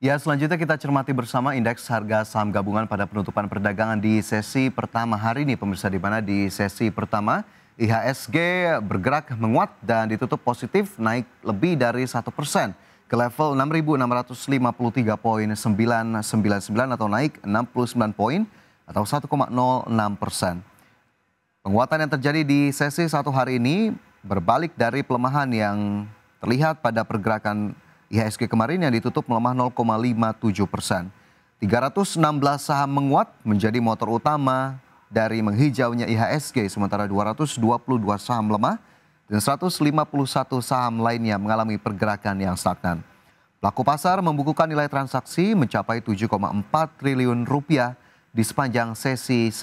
Ya, selanjutnya kita cermati bersama indeks harga saham gabungan pada penutupan perdagangan di sesi pertama hari ini pemirsa di mana di sesi pertama IHSG bergerak menguat dan ditutup positif naik lebih dari satu persen ke level poin 6.653.999 atau naik 69 poin atau 1,06 persen. Penguatan yang terjadi di sesi satu hari ini berbalik dari pelemahan yang terlihat pada pergerakan IHSG kemarin yang ditutup melemah 0,57 persen. 316 saham menguat menjadi motor utama dari menghijaunya IHSG, sementara 222 saham lemah dan 151 saham lainnya mengalami pergerakan yang stagnan. Pelaku pasar membukukan nilai transaksi mencapai 7,4 triliun rupiah di sepanjang sesi 1.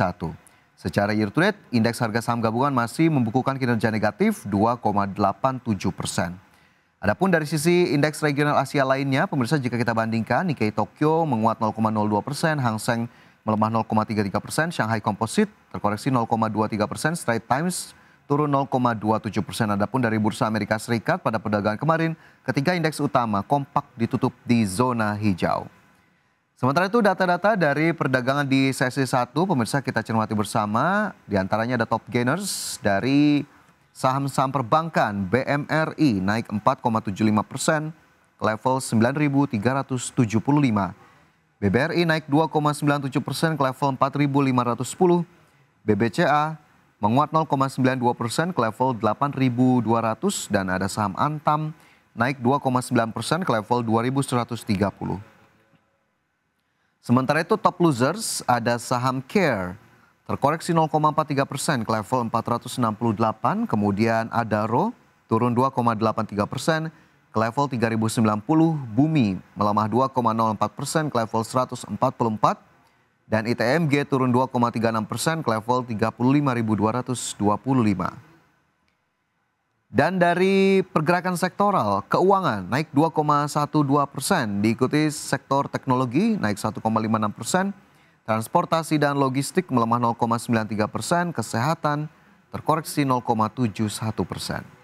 Secara year to date, indeks harga saham gabungan masih membukukan kinerja negatif 2,87 persen. Adapun dari sisi indeks regional Asia lainnya, pemirsa jika kita bandingkan Nikkei Tokyo menguat 0,02 persen, Hang Seng melemah 0,33 persen, Shanghai Composite terkoreksi 0,23 persen, Straight Times turun 0,27 persen. Adapun dari Bursa Amerika Serikat pada perdagangan kemarin, ketiga indeks utama kompak ditutup di zona hijau. Sementara itu data-data dari perdagangan di sesi 1, pemirsa kita cermati bersama, diantaranya ada top gainers dari Saham-saham perbankan BMRI naik 4,75 persen ke level 9.375. BBRI naik 2,97 persen ke level 4.510. BBCA menguat 0,92 persen ke level 8.200 dan ada saham Antam naik 2,9 persen ke level 2.130. Sementara itu top losers ada saham Care terkoreksi 0,43 persen ke level 468, kemudian Adaro turun 2,83 persen ke level 3090, Bumi melemah 2,04 persen ke level 144, dan ITMG turun 2,36 persen ke level 35.225. Dan dari pergerakan sektoral, keuangan naik 2,12 persen, diikuti sektor teknologi naik 1,56 persen, transportasi dan logistik melemah 0,93 persen, kesehatan terkoreksi 0,71 persen.